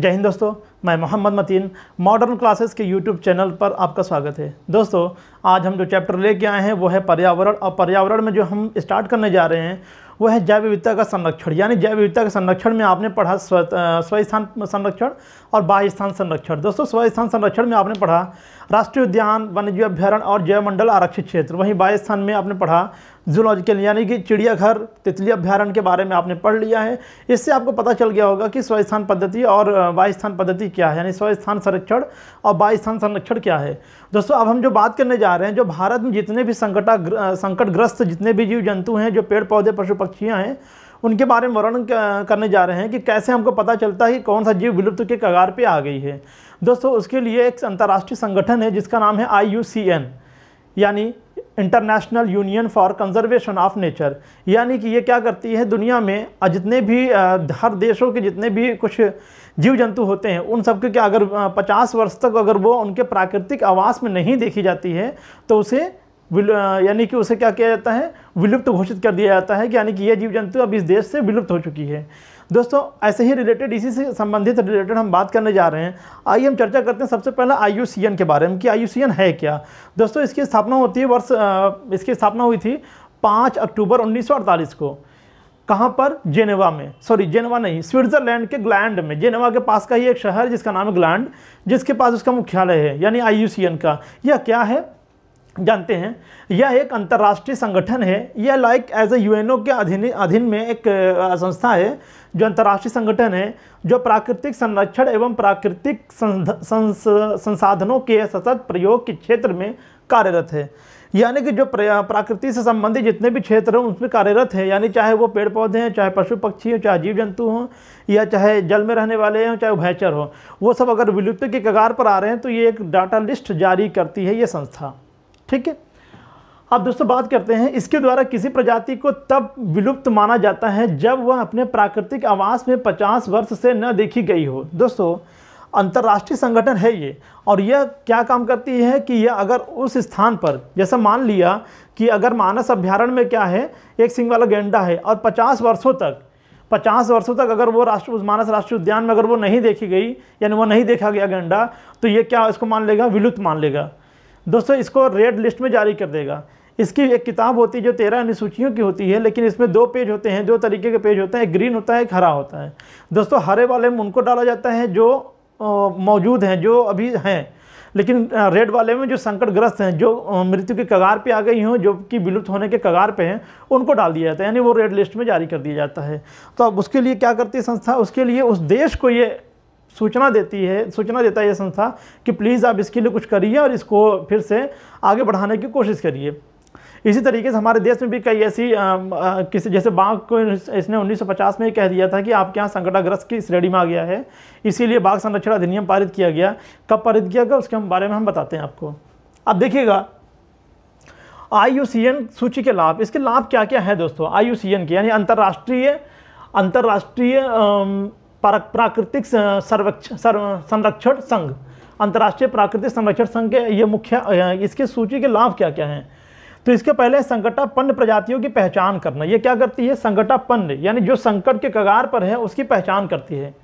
जय हिंद दोस्तों मैं मोहम्मद मतीन मॉडर्न क्लासेस के यूट्यूब चैनल पर आपका स्वागत है दोस्तों आज हम जो चैप्टर लेके आए हैं वो है पर्यावरण और पर्यावरण में जो हम स्टार्ट करने जा रहे हैं वो है जैव विविधता का संरक्षण यानी जैव विविधता के संरक्षण में आपने पढ़ा स्व स्वस्थान संरक्षण और बाह्य स्थान संरक्षण दोस्तों स्वस्थान संरक्षण में आपने पढ़ा राष्ट्रीय उद्यान वन्यजीव अभ्यारण और जैवमंडल आरक्षित क्षेत्र वहीं बाह्य स्थान में आपने पढ़ा जूलॉजिकल यानी कि चिड़ियाघर तितली अभ्यारण के बारे में आपने पढ़ लिया है इससे आपको पता चल गया होगा कि स्वस्थान पद्धति और वायुस्थान पद्धति क्या है यानी स्वस्थान संरक्षण और वायुस्थान संरक्षण क्या है दोस्तों अब हम जो बात करने जा रहे हैं जो भारत में जितने भी संकटा संकटग्रस्त जितने भी जीव जंतु हैं जो पेड़ पौधे पशु पक्षियाँ हैं उनके बारे में वर्णन करने जा रहे हैं कि कैसे हमको पता चलता है कि कौन सा जीव विलुप्त के कगार पर आ गई है दोस्तों उसके लिए एक अंतर्राष्ट्रीय संगठन है जिसका नाम है आई यानी International Union for Conservation of Nature यानी कि ये क्या करती है दुनिया में जितने भी हर देशों के जितने भी कुछ जीव जंतु होते हैं उन सबके क्या अगर 50 वर्ष तक अगर वो उनके प्राकृतिक आवास में नहीं देखी जाती है तो उसे यानी कि उसे क्या किया जाता है विलुप्त घोषित कर दिया जाता है यानी कि ये जीव जंतु अब इस देश से विलुप्त हो चुकी है दोस्तों ऐसे ही रिलेटेड इसी से संबंधित रिलेटेड हम बात करने जा रहे हैं आइए हम चर्चा करते हैं सबसे पहले आई के बारे में कि आई है क्या दोस्तों इसकी स्थापना होती है वर्ष इसकी स्थापना हुई थी पाँच अक्टूबर उन्नीस को कहाँ पर जेनेवा में सॉरी जेनेवा नहीं स्विट्ज़रलैंड के ग्लैंड में जेनेवा के पास का ही एक शहर जिसका नाम है ग्लैंड जिसके पास उसका मुख्यालय है यानी आई का यह क्या है जानते हैं यह एक अंतर्राष्ट्रीय संगठन है यह लाइक एज ए यूएनओ के अधीन अधीन में एक संस्था है जो अंतर्राष्ट्रीय संगठन है जो प्राकृतिक संरक्षण एवं प्राकृतिक संसाधनों के सतत प्रयोग के क्षेत्र में कार्यरत है यानी कि जो प्रकृति से संबंधित जितने भी क्षेत्र हैं उसमें कार्यरत हैं यानी चाहे वो पेड़ पौधे हैं चाहे पशु पक्षी हों चाहे जीव जंतु हों या चाहे जल में रहने वाले हों चाहे भैचर हों वो सब अगर विलुप्त के कगार पर आ रहे हैं तो ये एक डाटा लिस्ट जारी करती है ये संस्था ठीक है अब दोस्तों बात करते हैं इसके द्वारा किसी प्रजाति को तब विलुप्त माना जाता है जब वह अपने प्राकृतिक आवास में 50 वर्ष से न देखी गई हो दोस्तों अंतर्राष्ट्रीय संगठन है ये और यह क्या काम करती है कि यह अगर उस स्थान पर जैसा मान लिया कि अगर मानस अभ्यारण्य में क्या है एक सिंह वाला गेंडा है और 50 वर्षों तक 50 वर्षों तक अगर वो राष्ट्र उस मानस राष्ट्रीय उद्यान में अगर वो नहीं देखी गई यानी वो नहीं देखा गया गेंडा तो ये क्या इसको मान लेगा विलुप्त मान लेगा दोस्तों इसको रेड लिस्ट में जारी कर देगा इसकी एक किताब होती है जो तेरह अनुसूचियों की होती है लेकिन इसमें दो पेज होते हैं दो तरीके के पेज होते हैं एक ग्रीन होता है एक हरा होता है दोस्तों हरे वाले में उनको डाला जाता है जो मौजूद हैं जो अभी हैं लेकिन रेड वाले में जो संकटग्रस्त हैं जो मृत्यु के कगार पे आ गई हों जो कि विलुप्त होने के कगार पे हैं उनको डाल दिया जाता है यानी वो रेड लिस्ट में जारी कर दिया जाता है तो अब उसके लिए क्या करती है संस्था उसके लिए उस देश को ये सूचना देती है सूचना देता है ये संस्था कि प्लीज़ आप इसके लिए कुछ करिए और इसको फिर से आगे बढ़ाने की कोशिश करिए इसी तरीके से हमारे देश में भी कई ऐसी किसी जैसे बाघ को इसने 1950 में ही कह दिया था कि आपके यहाँ संकटाग्रस्त की श्रेणी में आ गया है इसीलिए बाघ संरक्षण अधिनियम पारित किया गया कब पारित किया गया उसके बारे में हम बताते हैं आपको अब देखिएगा आई सूची के लाभ इसके लाभ क्या क्या है दोस्तों आई के यानी अंतर्राष्ट्रीय अंतर्राष्ट्रीय प्राकृतिक सर्वक्षण संरक्षण संघ अंतर्राष्ट्रीय प्राकृतिक संरक्षण संघ के ये मुख्य इसके सूची के लाभ क्या क्या हैं तो इसके पहले संकटापन्न प्रजातियों की पहचान करना ये क्या करती है संकटापन्न यानी जो संकट के कगार पर है उसकी पहचान करती है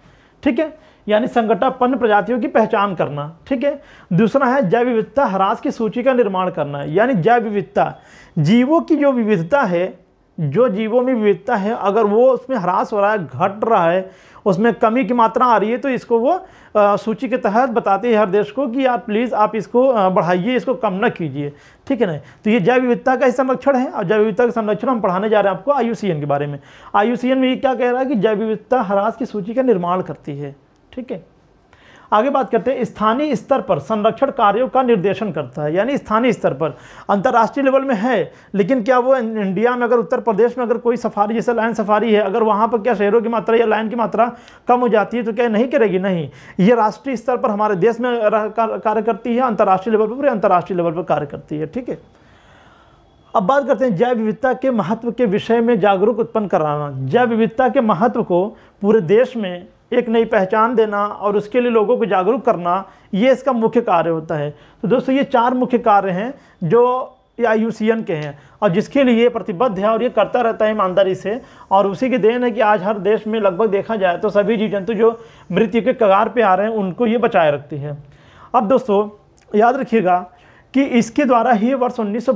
ठीक है यानी संकटापन्न प्रजातियों की पहचान करना ठीक है दूसरा है जैव विविधता ह्रास की सूची का निर्माण करना यानी जैव विविधता जीवों की जो विविधता है जो जीवों में विविधता है अगर वो उसमें ह्रास हो रहा है घट रहा है उसमें कमी की मात्रा आ रही है तो इसको वो सूची के तहत बताते हैं हर देश को कि आप प्लीज़ आप इसको बढ़ाइए इसको कम न कीजिए ठीक है ना तो ये जैव विविधता का ही संरक्षण है और जैव विविधता का संरक्षण हम पढ़ाने जा रहे हैं आपको आयु के बारे में आयु में ये क्या कह रहा है कि जैव विविधता ह्रास की सूची का निर्माण करती है ठीक है आगे बात करते हैं स्थानीय स्तर पर संरक्षण कार्यों का निर्देशन करता है यानी स्थानीय स्तर पर अंतर्राष्ट्रीय लेवल में है लेकिन क्या वो इंडिया में अगर उत्तर प्रदेश में अगर कोई सफारी जैसे लाइन सफारी है अगर वहाँ पर क्या शहरों की मात्रा या लाइन की मात्रा कम हो जाती है तो क्या नहीं करेगी नहीं ये राष्ट्रीय स्तर पर हमारे देश में कार्य करती है अंतर्राष्ट्रीय लेवल पर अंतर्राष्ट्रीय लेवल पर कार्य करती है ठीक है अब बात करते हैं जैव विविधता के महत्व के विषय में जागरूक उत्पन्न कराना जैव विविधता के महत्व को पूरे देश में एक नई पहचान देना और उसके लिए लोगों को जागरूक करना ये इसका मुख्य कार्य होता है तो दोस्तों ये चार मुख्य कार्य हैं जो आई यू के हैं और जिसके लिए प्रतिबद्ध है और ये करता रहता है ईमानदारी से और उसी की देन है कि आज हर देश में लगभग देखा जाए तो सभी जीव जंतु जो मृत्यु के कगार पर आ रहे हैं उनको ये बचाए रखती है अब दोस्तों याद रखिएगा कि इसके द्वारा ही वर्ष उन्नीस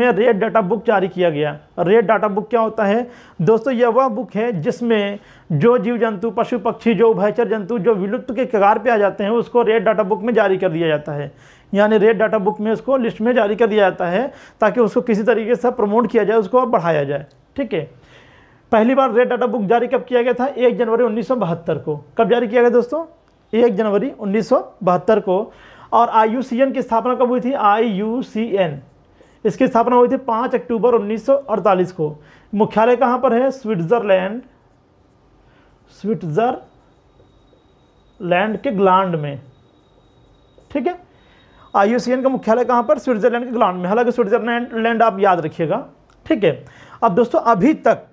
में रेड डाटा बुक जारी किया गया रेड डाटा बुक क्या होता है दोस्तों यह वह बुक है जिसमें जो जीव जंतु पशु पक्षी जो उभयचर जंतु जो विलुप्त के कगार पे आ जाते हैं उसको रेड डाटा बुक में जारी कर दिया जाता है यानी रेड डाटा बुक में उसको लिस्ट में जारी कर दिया जाता है ताकि उसको किसी तरीके से प्रमोट किया जाए उसको बढ़ाया जाए ठीक है पहली बार रेड डाटा बुक जारी कब किया गया था एक जनवरी उन्नीस को कब जारी किया गया दोस्तों एक जनवरी उन्नीस को और आई की स्थापना कब हुई थी आई इसकी स्थापना हुई थी पाँच अक्टूबर 1948 को मुख्यालय कहाँ पर है स्विट्ज़रलैंड स्विट्ज़रलैंड के ग्लांड में ठीक है आई का मुख्यालय कहाँ पर स्विट्ज़रलैंड के ग्लांड में हालांकि स्विट्ज़रलैंड आप याद रखिएगा ठीक है अब दोस्तों अभी तक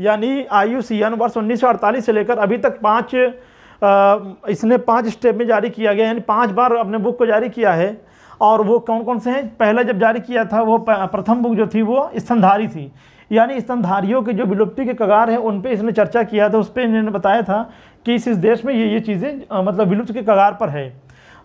यानी आई वर्ष 1948 से लेकर अभी तक पाँच इसने पाँच स्टेप में जारी किया गया यानी पाँच बार अपने बुक को जारी किया है और वो कौन कौन से हैं पहला जब जारी किया था वो प्रथम बुक जो थी वो स्तनधारी थी यानी स्तनधारियों के जो विलुप्ति के कगार हैं उन पर इसने चर्चा किया था उस पर इन्होंने बताया था कि इस, इस देश में ये ये चीज़ें मतलब विलुप्त के कगार पर है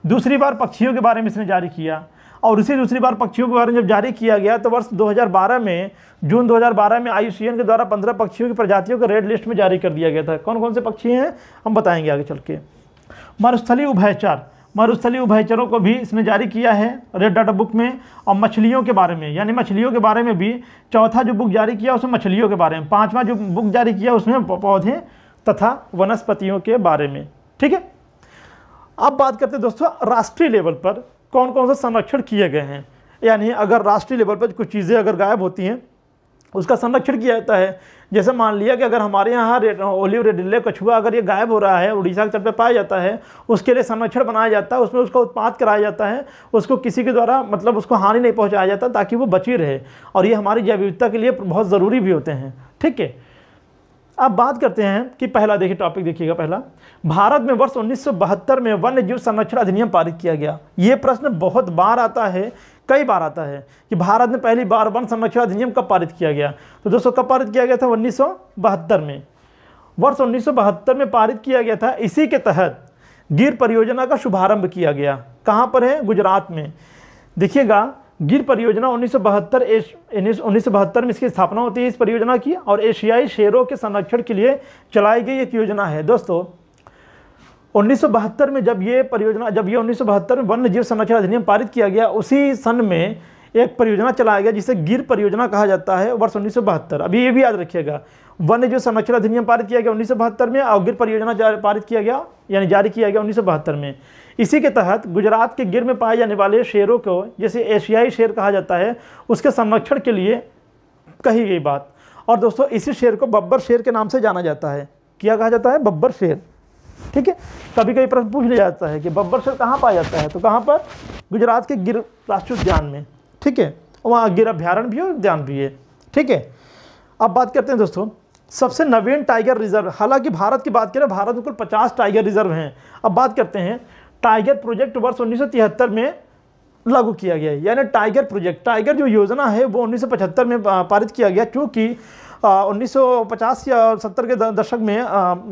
दूसरी बार पक्षियों के बारे में इसने जारी किया और उसी दूसरी बार पक्षियों के बारे में जब जारी किया गया तो वर्ष 2012 में जून 2012 में आई के द्वारा 15 पक्षियों की प्रजातियों को रेड लिस्ट में जारी कर दिया गया था कौन कौन से पक्षी हैं हम बताएंगे आगे चल के मरुस्थली उभयचर मरुस्थली उभयचरों को भी इसने जारी किया है रेड डाटा बुक में और मछलियों के बारे में यानी मछलियों के बारे में भी चौथा जो बुक जारी किया उसमें मछलियों के बारे में पाँचवा जो बुक जारी किया उसमें पौधे तथा वनस्पतियों के बारे में ठीक है अब बात करते हैं दोस्तों राष्ट्रीय लेवल पर कौन कौन से संरक्षण किए गए हैं यानी अगर राष्ट्रीय लेवल पर कुछ चीज़ें अगर गायब होती हैं उसका संरक्षण किया जाता है जैसे मान लिया कि अगर हमारे यहाँ रेड ओलिव रेडिले कछुआ अगर ये गायब हो रहा है उड़ीसा के तट पर पाया जाता है उसके लिए संरक्षण बनाया जाता है उसमें उसका उत्पाद कराया जाता है उसको किसी के द्वारा मतलब उसको हानि नहीं पहुँचाया जाता ताकि वो बची रहे और ये हमारी जैव विविधता के लिए बहुत ज़रूरी भी होते हैं ठीक है अब बात करते हैं कि पहला देखिए टॉपिक देखिएगा पहला भारत में वर्ष 1972 में वन्य जीव संरक्षण अधिनियम पारित किया गया ये प्रश्न बहुत बार आता है कई बार आता है कि भारत में पहली बार वन संरक्षण अधिनियम कब पारित किया गया तो दोस्तों कब पारित किया गया था उन्नीस में वर्ष उन्नीस में पारित किया गया था इसी के तहत गिर परियोजना का शुभारंभ किया गया कहाँ पर है गुजरात में देखिएगा गिर परियोजना उन्नीस उन्नीस में इसकी स्थापना होती है इस परियोजना की और एशियाई शेरों के संरक्षण के लिए चलाई गई एक योजना है दोस्तों उन्नीस में जब ये परियोजना जब ये उन्नीस में वन्य जीव संरक्षण अधिनियम पारित किया गया उसी सन में एक परियोजना चलाया गया जिसे गिर परियोजना कहा जाता है वर्ष उन्नीस अभी ये भी याद रखिएगा वन्य जीव संरक्षण अधिनियम पारित किया गया उन्नीस में और गिर परियोजना पारित किया गया यानी जारी किया गया उन्नीस में इसी के तहत गुजरात के गिर में पाए जाने वाले शेरों को जैसे एशियाई शेर कहा जाता है उसके संरक्षण के लिए कही गई बात और दोस्तों इसी शेर को बब्बर शेर के नाम से जाना जाता है क्या कहा जाता है बब्बर शेर ठीक है कभी कभी प्रश्न पूछ लिया जाता है कि बब्बर शेर कहाँ पाया जाता है तो कहाँ पर गुजरात के गिर राष्ट्रीय उद्यान में ठीक है वहाँ गिर अभ्यारण भी है उद्यान भी है ठीक है अब बात करते हैं दोस्तों सबसे नवीन टाइगर रिजर्व हालांकि भारत की बात करें भारत में कुल पचास टाइगर रिजर्व हैं अब बात करते हैं टाइगर प्रोजेक्ट वर्ष उन्नीस में लागू किया गया है यानी टाइगर प्रोजेक्ट टाइगर जो योजना है वो 1975 में पारित किया गया क्योंकि 1950 या 70 के दशक में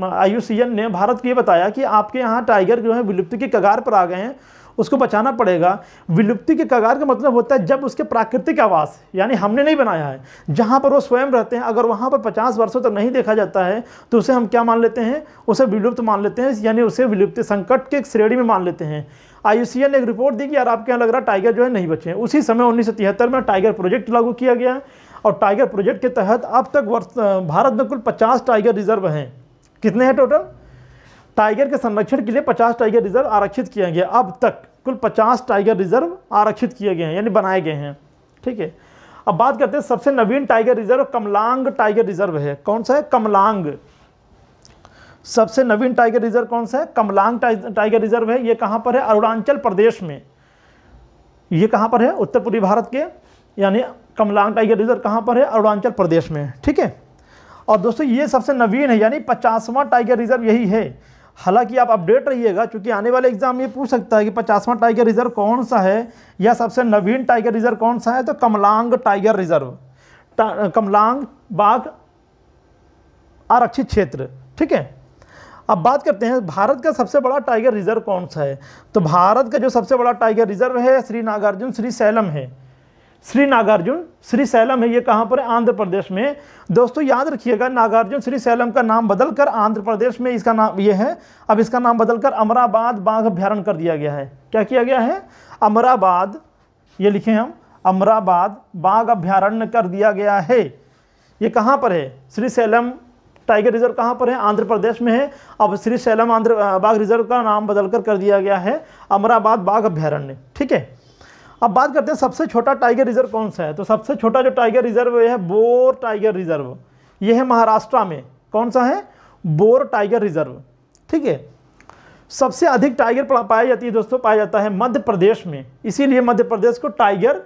आई ने भारत को ये बताया कि आपके यहाँ टाइगर जो है विलुप्ति के कगार पर आ गए हैं उसको बचाना पड़ेगा विलुप्ति के कगार का मतलब होता है जब उसके प्राकृतिक आवास यानी हमने नहीं बनाया है जहाँ पर वो स्वयं रहते हैं अगर वहाँ पर पचास वर्षों तक नहीं देखा जाता है तो उसे हम क्या मान लेते हैं उसे विलुप्त मान लेते हैं यानी उसे विलुप्त संकट के श्रेणी में मान लेते हैं आई ने एक रिपोर्ट दी कि यार आपके यहाँ लग रहा टाइगर जो है नहीं बचे उसी समय उन्नीस में टाइगर प्रोजेक्ट लागू किया गया और टाइगर प्रोजेक्ट के तहत अब तक वर्ष भारत में कुल 50 टाइगर रिजर्व हैं कितने हैं टोटल टाइगर के संरक्षण के लिए 50 टाइगर रिजर्व आरक्षित किए गए अब तक कुल 50 टाइगर रिजर्व आरक्षित किए गए हैं यानी बनाए गए हैं ठीक है अब बात करते हैं सबसे नवीन tiger reserve Kamlang tiger reserve है कौन सा है कमलांग सबसे नवीन टाइगर रिजर्व कौन सा है कमलांग टाइगर रिजर्व है ये कहाँ पर है अरुणाचल प्रदेश में ये कहाँ पर है उत्तर पूर्वी भारत के यानी कमलांग टाइगर रिजर्व कहाँ पर है अरुणाचल प्रदेश में ठीक है और दोस्तों ये सबसे नवीन है यानी पचासवां टाइगर रिजर्व यही है हालांकि आप अपडेट रहिएगा क्योंकि आने वाले एग्जाम ये पूछ सकता है कि पचासवां टाइगर रिजर्व कौन सा है या सबसे नवीन टाइगर रिजर्व कौन सा है तो कमलांग टाइगर रिजर्व कमलांग बाघ आरक्षित क्षेत्र ठीक है अब बात करते हैं भारत का सबसे बड़ा टाइगर रिजर्व कौन सा है तो भारत का जो सबसे बड़ा टाइगर रिजर्व है श्री नागार्जुन श्री सैलम है श्री नागार्जुन श्री सैलम है ये कहाँ पर है आंध्र प्रदेश में दोस्तों याद रखिएगा नागार्जुन श्री सैलम का नाम बदलकर आंध्र प्रदेश में इसका नाम ये है अब इसका नाम बदलकर अमराबाद बाघ अभ्यारण कर दिया गया है क्या किया गया है अमराबाद ये लिखे हम अमराबाद बाघ अभ्यारण्य कर दिया गया है ये कहाँ पर है श्री सैलम टाइगर रिजर्व कहाँ पर है आंध्र प्रदेश में है अब श्री सैलम आंध्र बाघ रिजर्व का नाम बदलकर कर दिया गया है अमराबाद बाघ अभ्यारण्य ठीक है अब बात करते हैं सबसे छोटा टाइगर रिजर्व कौन सा है तो सबसे छोटा जो टाइगर रिजर्व है बोर टाइगर रिजर्व यह है महाराष्ट्र में कौन सा है बोर टाइगर रिजर्व ठीक है सबसे अधिक टाइगर पाई जाती है दोस्तों पाया जाता है मध्य प्रदेश में इसीलिए मध्य प्रदेश को टाइगर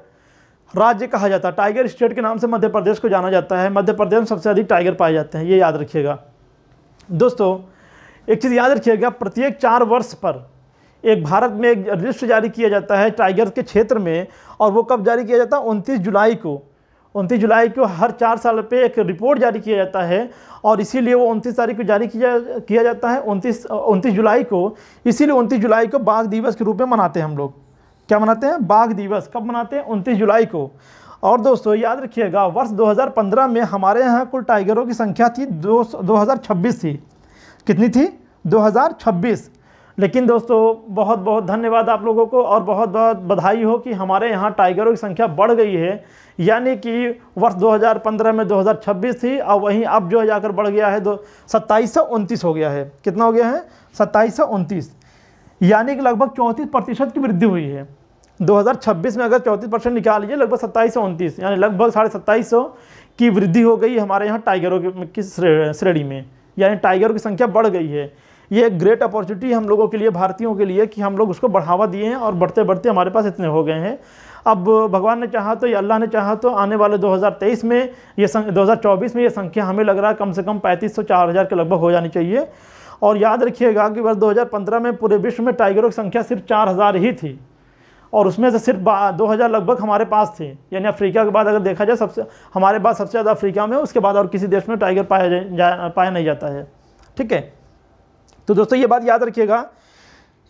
राज्य कहा जाता है टाइगर स्टेट के नाम से मध्य प्रदेश को जाना जाता है मध्य प्रदेश में सबसे अधिक टाइगर पाए जाते हैं ये याद रखिएगा दोस्तों एक चीज़ याद रखिएगा प्रत्येक चार वर्ष पर एक भारत में एक लिस्ट जारी किया जाता है टाइगर के क्षेत्र में और वो कब जारी किया जाता है उनतीस जुलाई को उनतीस जुलाई को हर चार साल पे एक रिपोर्ट जारी किया जाता है और इसीलिए वो उनतीस तारीख को जारी किया किया जाता है उनतीस उनतीस जुलाई को इसीलिए उनतीस जुलाई को बाघ दिवस के रूप में मनाते हैं हम लोग क्या मनाते हैं बाघ दिवस कब मनाते हैं उनतीस जुलाई को और दोस्तों याद रखिएगा वर्ष 2015 में हमारे यहाँ कुल टाइगरों की संख्या थी दो दो थी कितनी थी दो लेकिन दोस्तों बहुत बहुत धन्यवाद आप लोगों को और बहुत बहुत बधाई हो कि हमारे यहाँ टाइगरों की संख्या बढ़ गई है यानी कि वर्ष 2015 में 2026 थी और वहीं अब जो है जाकर बढ़ गया है दो सत्ताईस हो गया है कितना हो गया है सत्ताईस यानी कि लगभग चौंतीस प्रतिशत की वृद्धि हुई है 2026 में अगर चौंतीस परसेंट निकालिए लगभग सत्ताईस सौ उनतीस यानी लगभग साढ़े सत्ताईस सौ की वृद्धि हो गई हमारे यहाँ टाइगरों की श्रेणी में यानी टाइगरों की संख्या बढ़ गई है ये एक ग्रेट अपॉर्चुनिटी हम लोगों के लिए भारतीयों के लिए कि हम लोग उसको बढ़ावा दिए हैं और बढ़ते बढ़ते हमारे पास इतने हो गए हैं अब भगवान ने चाहा तो या अल्लाह ने चाहा तो आने वाले 2023 में ये सं 2024 में ये संख्या हमें लग रहा है कम से कम 3500 4000 के लगभग हो जानी चाहिए और याद रखिएगा कि वर्ष दो में पूरे विश्व में टाइगरों की संख्या सिर्फ चार ही थी और उसमें से सिर्फ दो हज़ार लगभग हमारे पास थे यानी अफ्रीका के बाद अगर देखा जाए सबसे हमारे पास सबसे ज़्यादा अफ्रीका में उसके बाद और किसी देश में टाइगर पाया जाए जा पाया नहीं जाता है ठीक है तो दोस्तों ये बात याद रखिएगा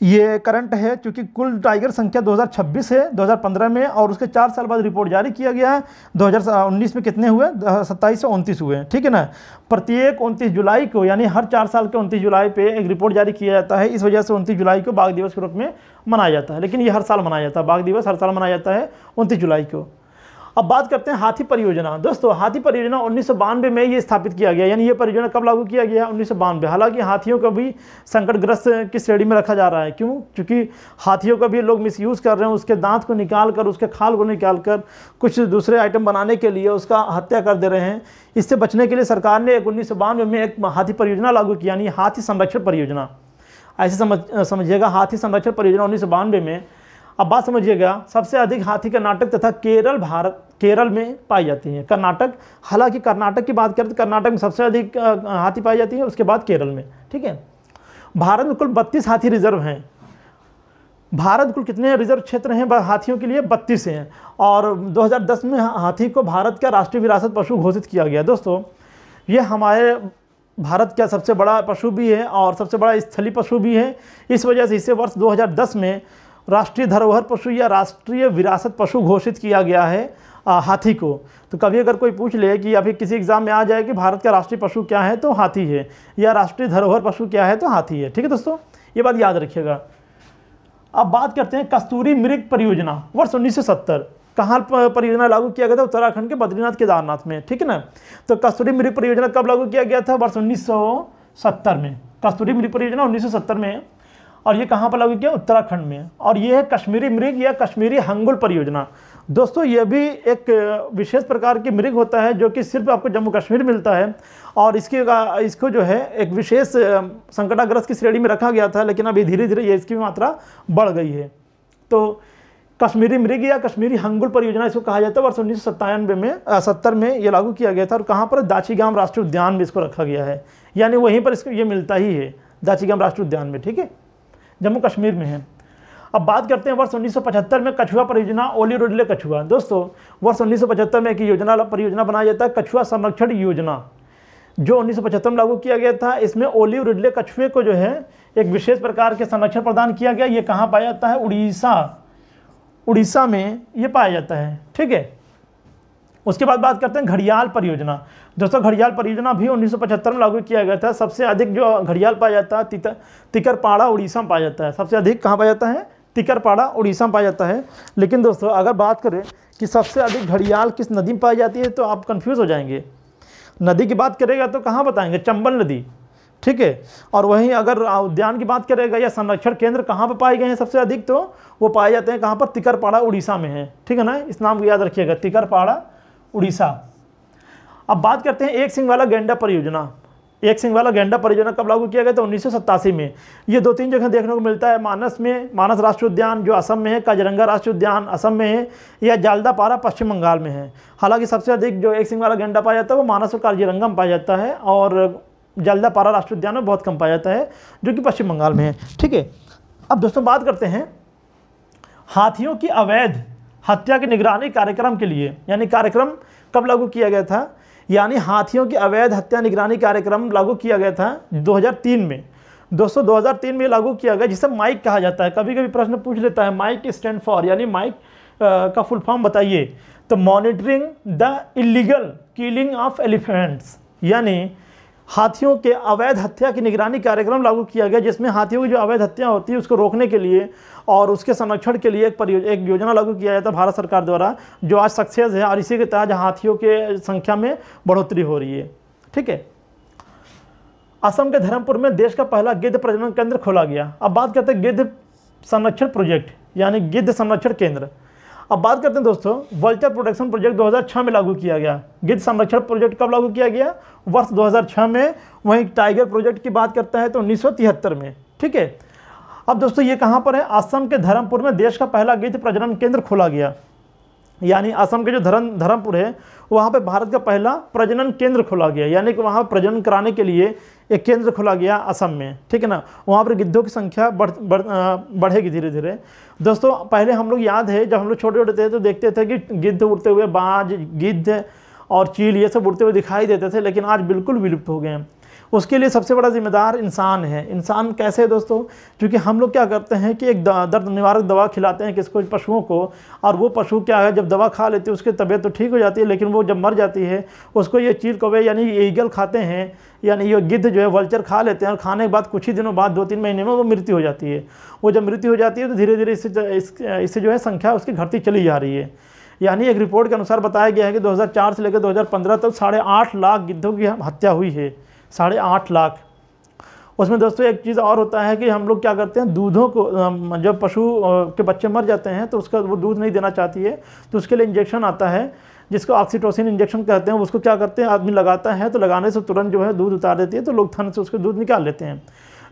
ये करंट है क्योंकि कुल टाइगर संख्या 2026 है 2015 में और उसके चार साल बाद रिपोर्ट जारी किया गया है 2019 में कितने हुए सत्ताईस से उनतीस हुए ठीक है ना प्रत्येक उनतीस जुलाई को यानी हर चार साल के उनतीस जुलाई पे एक रिपोर्ट जारी किया जाता है इस वजह से उनतीस जुलाई को बाघ दिवस के रूप में मनाया जाता है लेकिन ये हर साल मनाया जाता है बाघ दिवस हर साल मनाया जाता है उनतीस जुलाई को अब बात करते हैं हाथी परियोजना दोस्तों हाथी परियोजना उन्नीस में ये स्थापित किया गया यानी ये परियोजना कब लागू किया गया उन्नीस सौ हालांकि हाथियों को भी संकटग्रस्त की श्रेणी में रखा जा रहा है क्यों क्योंकि हाथियों का भी लोग मिसयूज़ कर रहे हैं उसके दांत को निकाल कर उसके खाल को निकाल कर कुछ दूसरे आइटम बनाने के लिए उसका हत्या कर दे रहे हैं इससे बचने के लिए सरकार ने एक उन्नीस में एक हाथी परियोजना लागू की यानी हाथी संरक्षण परियोजना ऐसे समझ समझिएगा हाथी संरक्षण परियोजना उन्नीस में अब बात समझिएगा सबसे अधिक हाथी कर्नाटक तथा केरल भारत केरल में पाई जाती हैं कर्नाटक हालांकि कर्नाटक की बात करें तो कर्नाटक में सबसे अधिक हाथी पाई जाती है उसके बाद केरल में ठीक है भारत में कुल बत्तीस हाथी रिजर्व हैं भारत कुल कितने रिजर्व क्षेत्र हैं हाथियों के लिए बत्तीस हैं और 2010 में हाथी को भारत का राष्ट्रीय विरासत पशु घोषित किया गया दोस्तों ये हमारे भारत का सबसे बड़ा पशु भी है और सबसे बड़ा स्थली पशु भी है इस वजह से इसे वर्ष 2010 में राष्ट्रीय धरोहर पशु या राष्ट्रीय विरासत पशु घोषित किया गया है आ, हाथी को तो कभी अगर कोई पूछ ले कि अभी किसी एग्ज़ाम में आ जाए कि भारत का राष्ट्रीय पशु क्या है तो हाथी है या राष्ट्रीय धरोहर पशु क्या है तो हाथी है ठीक है दोस्तों ये बात याद रखिएगा अब बात करते हैं कस्तूरी मृग परियोजना वर्ष उन्नीस कहाँ परियोजना लागू किया गया था उत्तराखंड के बद्रीनाथ केदारनाथ में ठीक है ना तो कस्तूरी मृग परियोजना कब लागू किया गया था वर्ष उन्नीस में कस्तूरी मृग परियोजना उन्नीस में और ये कहाँ पर लागू क्या उत्तराखंड में और ये है कश्मीरी मृग या कश्मीरी हंगुल परियोजना दोस्तों ये भी एक विशेष प्रकार की मृग होता है जो कि सिर्फ आपको जम्मू कश्मीर मिलता है और इसके इसको जो है एक विशेष संकटाग्रस्त की श्रेणी में रखा गया था लेकिन अभी धीरे धीरे ये इसकी मात्रा बढ़ गई है तो कश्मीरी मृग या कश्मीरी हंगुल परियोजना इसको कहा जाता है वर्ष उन्नीस में सत्तर में ये लागू किया गया था और कहाँ पर दाचीगाम राष्ट्रीय उद्यान में इसको रखा गया है यानी वहीं पर इसको ये मिलता ही है दाचीगाम राष्ट्रीय उद्यान में ठीक है जम्मू कश्मीर में है अब बात करते हैं वर्ष 1975 में कछुआ परियोजना ओली रोडले कछुआ दोस्तों वर्ष 1975 में एक योजना परियोजना बनाया जाता है कछुआ संरक्षण योजना जो 1975 में लागू किया गया था इसमें ओलिव रिडले कछुए को जो है एक विशेष प्रकार के संरक्षण प्रदान किया गया ये कहाँ पाया जाता है उड़ीसा उड़ीसा में ये पाया जाता है ठीक है उसके बाद बात करते हैं घड़ियाल परियोजना दोस्तों घड़ियाल परियोजना भी 1975 में लागू किया गया था सबसे अधिक जो घड़ियाल पाया जाता है तिकरपाड़ा उड़ीसा में पाया जाता है सबसे अधिक कहाँ पाया जाता है तिकरपाड़ा उड़ीसा में पाया जाता है लेकिन दोस्तों अगर बात करें कि सबसे अधिक घड़ियाल किस नदी में पाई जाती है तो आप कन्फ्यूज़ हो जाएंगे नदी की बात करेगा तो कहाँ बताएंगे चंबल नदी ठीक है और वहीं अगर उद्यान की बात करेगा या संरक्षण केंद्र कहाँ पर पाए गए हैं सबसे अधिक तो वो पाए जाते हैं कहाँ पर तिकरपाड़ा उड़ीसा में है ठीक है ना इस नाम को याद रखिएगा तिकरपाड़ा उड़ीसा अब बात करते हैं एक सिंह वाला गेंडा परियोजना एक सिंह वाला गेंडा परियोजना कब लागू किया गया था उन्नीस में ये दो तीन जगह देखने को मिलता है मानस में मानस राष्ट्रीय उद्यान जो असम में है काजरंगा राष्ट्रीय उद्यान असम में है या जालदा पारा पश्चिम बंगाल में है हालांकि सबसे अधिक जो एक सिंह वाला गेंडा पाया जाता है वो मानस और काजीरंगा में पाया जाता है और जालदा पारा राष्ट्रीय उद्यान में बहुत कम पाया जाता है जो कि पश्चिम बंगाल में है ठीक है अब दोस्तों बात करते हैं हाथियों की अवैध हत्या की निगरानी कार्यक्रम के लिए यानी कार्यक्रम कब लागू किया गया था यानी हाथियों की अवैध हत्या निगरानी कार्यक्रम लागू किया गया था 2003 में दोस्तों 2003 में लागू किया गया जिसे माइक कहा जाता है कभी कभी प्रश्न पूछ लेता है माइक स्टैंड फॉर यानी माइक का फुल फॉर्म बताइए तो monitoring the illegal killing of elephants यानी हाथियों के अवैध हत्या की निगरानी कार्यक्रम लागू किया गया जिसमें हाथियों की जो अवैध हत्या होती है उसको रोकने के लिए और उसके संरक्षण के लिए एक परियोजना एक योजना लागू किया जाता है भारत सरकार द्वारा जो आज सक्सेस है और इसी के तहत हाथियों के संख्या में बढ़ोतरी हो रही है ठीक है असम के धर्मपुर में देश का पहला गिद्ध प्रजनन केंद्र खोला गया अब बात करते हैं गिद्ध संरक्षण प्रोजेक्ट यानी गिद्ध संरक्षण केंद्र अब बात करते हैं दोस्तों वल्चर प्रोटेक्शन प्रोजेक्ट 2006 में लागू किया गया गिद्ध संरक्षण प्रोजेक्ट कब लागू किया गया वर्ष 2006 में वहीं टाइगर प्रोजेक्ट की बात करता है तो उन्नीस में ठीक है अब दोस्तों ये कहाँ पर है असम के धर्मपुर में देश का पहला गिद्ध प्रजनन केंद्र खोला गया यानी असम के जो धर्म धर्मपुर है वहाँ पर भारत का पहला प्रजनन केंद्र खोला गया यानी कि वहाँ प्रजनन कराने के लिए एक केंद्र खोला गया असम में ठीक है ना वहाँ पर गिद्धों की संख्या बढ़ बढ़ बढ़ेगी धीरे धीरे दोस्तों पहले हम लोग याद है जब हम लोग छोटे छोटे थे तो देखते थे कि गिद्ध उड़ते हुए बाज गिद्ध और चील ये सब उड़ते हुए दिखाई देते थे लेकिन आज बिल्कुल विलुप्त हो गए हैं उसके लिए सबसे बड़ा जिम्मेदार इंसान है इंसान कैसे है दोस्तों क्योंकि हम लोग क्या करते हैं कि एक दर्द निवारक दवा खिलाते हैं किसको पशुओं को और वो पशु क्या है जब दवा खा लेती है उसकी तबीयत तो ठीक हो जाती है लेकिन वो जब मर जाती है उसको ये चील कौवे यानी ईगल खाते हैं यानी ये गिद्ध जो है वल्चर खा लेते हैं और खाने के बाद कुछ ही दिनों बाद दो तीन महीने में वो मृत्यु हो जाती है वो जब मृत्यु हो जाती है तो धीरे धीरे इससे इससे जो है संख्या उसकी घटती चली जा रही है यानी एक रिपोर्ट के अनुसार बताया गया है कि 2004 से लेकर 2015 तक साढ़े आठ लाख गिद्धों की हत्या हुई है साढ़े आठ लाख उसमें दोस्तों एक चीज़ और होता है कि हम लोग क्या करते हैं दूधों को जब पशु के बच्चे मर जाते हैं तो उसका वो दूध नहीं देना चाहती है तो उसके लिए इंजेक्शन आता है जिसको ऑक्सीटोसिन इंजेक्शन कहते हैं उसको क्या करते हैं आदमी लगाता है तो लगाने से तुरंत जो है दूध उतार देती है तो लोग थन से उसके दूध निकाल लेते हैं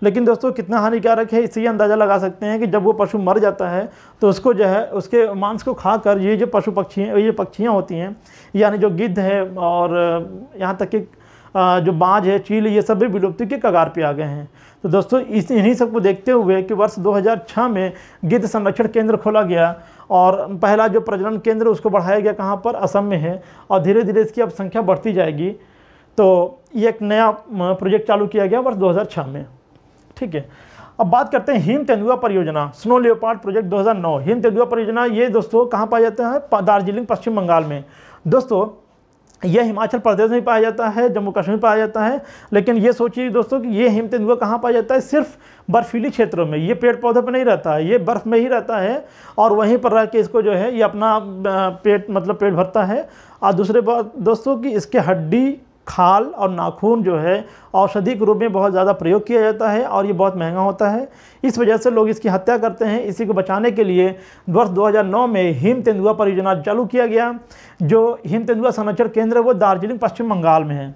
लेकिन दोस्तों कितना हानिकारक है इससे अंदाज़ा लगा सकते हैं कि जब वो पशु मर जाता है तो उसको जो है उसके मांस को खा कर ये जो पशु पक्षी ये पक्षियाँ होती हैं यानी जो गिद्ध है और यहाँ तक कि जो बाँझ है चील ये सब भी विलुप्ति के कगार पे आ गए हैं तो दोस्तों इस इन्हीं सबको देखते हुए कि वर्ष 2006 में गिद्ध संरक्षण केंद्र खोला गया और पहला जो प्रजनन केंद्र उसको बढ़ाया गया कहाँ पर असम में है और धीरे धीरे इसकी अब संख्या बढ़ती जाएगी तो ये एक नया प्रोजेक्ट चालू किया गया वर्ष 2006 में ठीक है अब बात करते हैं हिम तेंदुआ परियोजना स्नो लियोपार्ट प्रोजेक्ट 2009 हिम तेंदुआ परियोजना ये दोस्तों कहाँ पाया जाता है दार्जिलिंग पश्चिम बंगाल में दोस्तों यह हिमाचल प्रदेश में पाया जाता है जम्मू कश्मीर पाया जाता है लेकिन ये सोचिए दोस्तों कि ये हिम तेंदुआ कहाँ पाया जाता है सिर्फ बर्फीली क्षेत्रों में ये पेड़ पौधे पर नहीं रहता है ये बर्फ़ में ही रहता है और वहीं पर रह के इसको जो है ये अपना पेट मतलब पेट भरता है और दूसरे बात दोस्तों कि इसके हड्डी खाल और नाखून जो है औषधि के रूप में बहुत ज़्यादा प्रयोग किया जाता है और ये बहुत महंगा होता है इस वजह से लोग इसकी हत्या करते हैं इसी को बचाने के लिए वर्ष 2009 में हिम तेंदुआ परियोजना चालू किया गया जो हिम तेंदुआ संरक्षण केंद्र है वो दार्जिलिंग पश्चिम बंगाल में है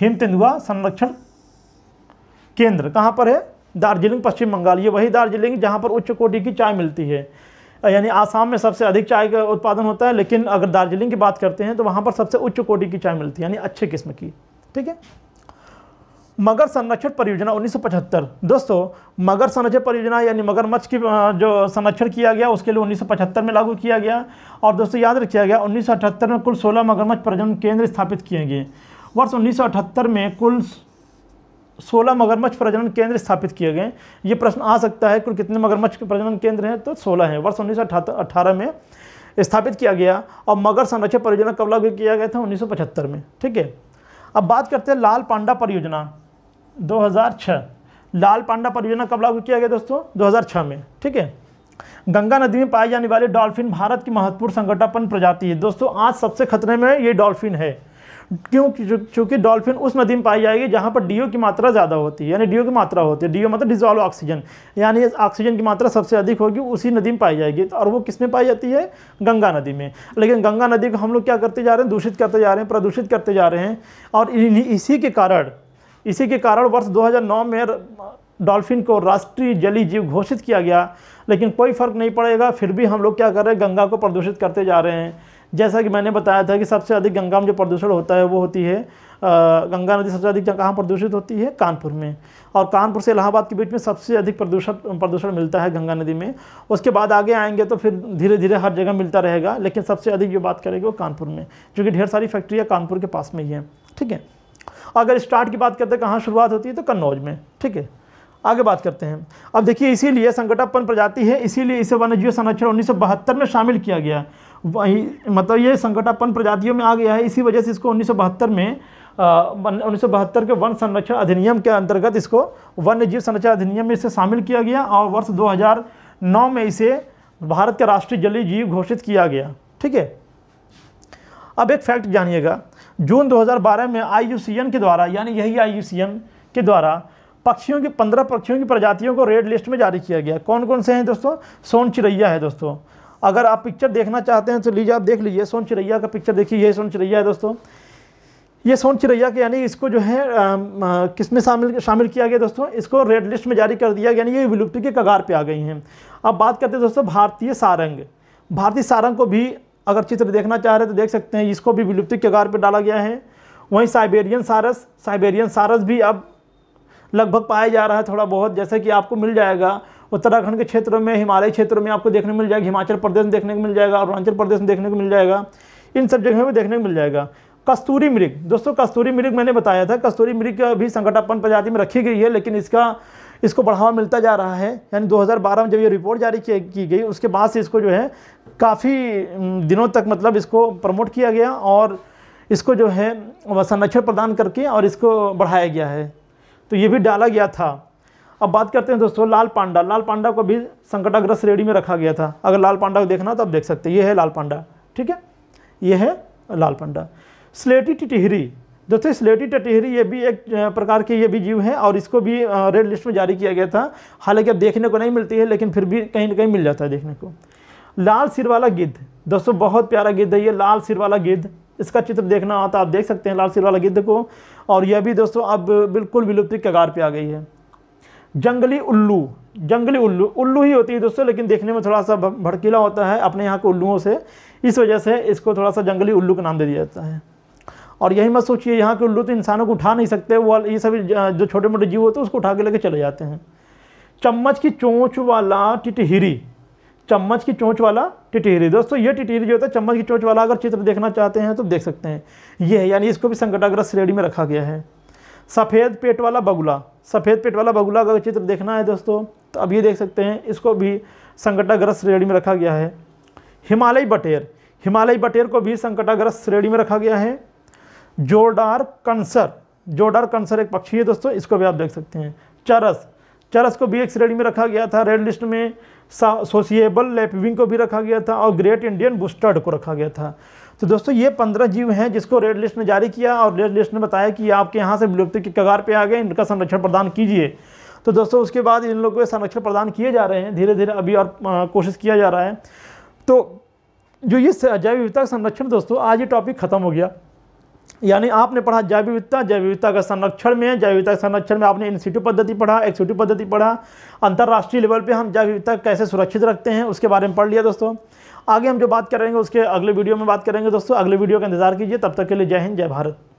हिम तेंदुआ संरक्षण केंद्र कहाँ पर है दार्जिलिंग पश्चिम बंगाल ये वही दार्जिलिंग जहाँ पर उच्च कोटि की चाय मिलती है यानी आसाम में सबसे अधिक चाय का उत्पादन होता है लेकिन अगर दार्जिलिंग की बात करते हैं तो वहाँ पर सबसे उच्च कोटि की चाय मिलती है यानी अच्छे किस्म की ठीक है मगर संरक्षण परियोजना 1975 दोस्तों मगर संरक्षण परियोजना यानी मगरमच्छ की जो संरक्षण किया गया उसके लिए 1975 में लागू किया गया और दोस्तों याद रखिया गया 1978 में कुल 16 मगरमच्छ प्रजनन केंद्र स्थापित किए गए वर्ष 1978 में कुल सोलह मगरमच्छ प्रजनन केंद्र स्थापित किए गए ये प्रश्न आ सकता है कुल कितने मगरमच्छ के प्रजनन केंद्र हैं तो सोलह हैं वर्ष उन्नीस सौ में स्थापित किया गया और मगर संरक्षण परियोजना कब लागू किया गया था उन्नीस में ठीक है अब बात करते हैं लाल पांडा परियोजना 2006 लाल पांडा परियोजना कब लागू किया गया दोस्तों 2006 में ठीक है गंगा नदी में पाई जाने वाले डॉल्फिन भारत की महत्वपूर्ण संकटापन प्रजाति है दोस्तों आज सबसे खतरे में ये डॉल्फिन है क्योंकि चूँकि डॉल्फिन उस नदी में पाई जाएगी जहाँ पर डीओ की मात्रा ज़्यादा होती है यानी डीओ की मात्रा होती है डीओ मतलब डिजॉल्व ऑक्सीजन यानी ऑक्सीजन की मात्रा सबसे अधिक होगी उसी नदी में पाई जाएगी तो और वो किस में पाई जाती है गंगा नदी में लेकिन गंगा नदी को हम लोग क्या करते जा रहे हैं दूषित करते जा रहे हैं प्रदूषित करते जा रहे हैं और इसी के कारण इसी के कारण वर्ष दो में डॉल्फिन को राष्ट्रीय जली जीव घोषित किया गया लेकिन कोई फर्क नहीं पड़ेगा फिर भी हम लोग क्या कर रहे हैं गंगा को प्रदूषित करते जा रहे हैं जैसा कि मैंने बताया था कि सबसे अधिक गंगा में जो प्रदूषण होता है वो होती है गंगा नदी सबसे अधिक कहाँ प्रदूषित होती है कानपुर में और कानपुर से इलाहाबाद के बीच में सबसे अधिक प्रदूषण प्रदूषण मिलता है गंगा नदी में उसके बाद आगे आएंगे तो फिर धीरे धीरे हर जगह मिलता रहेगा लेकिन सबसे अधिक जो बात करेंगे वो कानपुर में क्योंकि ढेर सारी फैक्ट्रियाँ कानपुर के पास में ही हैं ठीक है अगर स्टार्ट की बात करते हैं कहाँ शुरुआत होती है तो कन्नौज में ठीक है आगे बात करते हैं अब देखिए इसीलिए संकटापन प्रजाति है इसीलिए इसे वन्यजीव संरक्षण उन्नीस में शामिल किया गया वही मतलब ये संकटापन प्रजातियों में आ गया है इसी वजह से इसको उन्नीस में उन्नीस सौ के वन संरक्षण अधिनियम के अंतर्गत इसको वन्य जीव संरक्षण अधिनियम में इसे शामिल किया गया और वर्ष 2009 में इसे भारत का राष्ट्रीय जलीय जीव घोषित किया गया ठीक है अब एक फैक्ट जानिएगा जून 2012 में आई के द्वारा यानी यही आई के द्वारा पक्षियों की पंद्रह पक्षियों की प्रजातियों को रेड लिस्ट में जारी किया गया कौन कौन से हैं दोस्तों सोन चिड़ैया है दोस्तों अगर आप पिक्चर देखना चाहते हैं तो लीजिए आप देख लीजिए सोन चिरैया का पिक्चर देखिए ये सोन चिरैया है दोस्तों ये सोन चिरैया के यानी इसको जो है किस में शामिल शामिल किया गया दोस्तों इसको रेड लिस्ट में जारी कर दिया गया यानी ये विलुप्ति के कगार पे आ गई हैं अब बात करते हैं दोस्तों भारतीय सारंग भारतीय सारंग को भी अगर चित्र देखना चाह रहे हैं तो देख सकते हैं इसको भी विलुप्ति के कगार पर डाला गया है वहीं साइबेरियन सारस साइबेरियन सारस भी अब लगभग पाया जा रहा है थोड़ा बहुत जैसे कि आपको मिल जाएगा उत्तराखंड के क्षेत्रों में हिमालय क्षेत्रों में आपको देखने को मिल जाएगा हिमाचल प्रदेश में देखने को मिल जाएगा अरुणाचल प्रदेश में देखने को मिल जाएगा इन सब जगहों में देखने को मिल जाएगा कस्तूरी मृग दोस्तों कस्तूरी मृग मैंने बताया था कस्तूरी मृग भी संकटापन प्रजाति में रखी गई है लेकिन इसका इसको बढ़ावा मिलता जा रहा है यानी 2012 में जब ये रिपोर्ट जारी की गई उसके बाद से इसको जो है काफ़ी दिनों तक मतलब इसको प्रमोट किया गया और इसको जो है संरक्षण प्रदान करके और इसको बढ़ाया गया है तो ये भी डाला गया था अब बात करते हैं दोस्तों लाल पांडा लाल पांडा को भी संकटाग्रस्त रेडी में रखा गया था अगर लाल पांडा को देखना तो आप देख सकते हैं ये है लाल पांडा ठीक है ये है लाल पांडा स्लेटी टिटिहरी दोस्तों स्लेटी टटहरी ये भी एक प्रकार के ये भी जीव है और इसको भी रेड लिस्ट में जारी किया गया था हालांकि अब देखने को नहीं मिलती है लेकिन फिर भी कहीं ना कहीं मिल जाता है देखने को लाल सिर वाला गिद्ध दोस्तों बहुत प्यारा गिद्ध है ये लाल सिर वाला गिद्ध इसका चित्र देखना आता तो आप देख सकते हैं लाल सिर वाला गिद्ध को और यह भी दोस्तों अब बिल्कुल विलुप्ति कगार पर आ गई है जंगली उल्लू जंगली उल्लू उल्लू ही होती है दोस्तों लेकिन देखने में थोड़ा सा भड़कीला होता है अपने यहाँ के उल्लुओं से इस वजह से इसको थोड़ा सा जंगली उल्लू का नाम दे दिया जाता है और यही मत सोचिए यहाँ के उल्लू तो इंसानों को उठा नहीं सकते वो ये सभी जो छोटे मोटे जीव होते हैं उसको उठा के लेके चले जाते हैं चम्मच की चोंच वाला टिटहरी चम्मच की चोंच वाला टिटहरी दोस्तों ये टिटहरी जो होता है चम्मच की चोंच वाला अगर चित्र देखना चाहते हैं तो देख सकते हैं ये है यानी इसको भी संकटाग्रस्त श्रेणी में रखा गया है सफ़ेद पेट वाला बगुला सफ़ेद पेट वाला बगुला का चित्र देखना है दोस्तों तो अब ये देख सकते हैं इसको भी संकटाग्रस्त श्रेणी में रखा गया है हिमालयी बटेर हिमालयी बटेर को भी संकटाग्रस्त श्रेणी में रखा गया है जोरडार कंसर जोरडार कंसर एक पक्षी है दोस्तों इसको भी आप देख सकते हैं चरस चरस को बी एक्स श्रेणी में रखा गया था रेड लिस्ट में सोशिएबल लेपविंग को भी रखा गया था और ग्रेट इंडियन बुस्टर्ड को रखा गया था तो दोस्तों ये पंद्रह जीव हैं जिसको रेड लिस्ट में जारी किया और रेड लिस्ट ने बताया कि आपके यहाँ से विलुप्ति के कगार पे आ गए इनका संरक्षण प्रदान कीजिए तो दोस्तों उसके बाद इन लोगों को संरक्षण प्रदान किए जा रहे हैं धीरे धीरे अभी और कोशिश किया जा रहा है तो जो ये जैव विविधता संरक्षण दोस्तों आज ये टॉपिक ख़त्म हो गया यानी आपने पढ़ा जैव विविधता जैव विविधता का संरक्षण में जैव विविधता के संरक्षण में आपने इंस्टीट्यूट पद्धति पढ़ा एक्सिट्यू पद्धति पढ़ा अंतर्राष्ट्रीय लेवल पे हम जैव विविधता कैसे सुरक्षित रखते हैं उसके बारे में पढ़ लिया दोस्तों आगे हम जो बात करेंगे उसके अगले वीडियो में बात करेंगे दोस्तों अगले वीडियो का इंतजार कीजिए तब तक के लिए जय हिंद जय भारत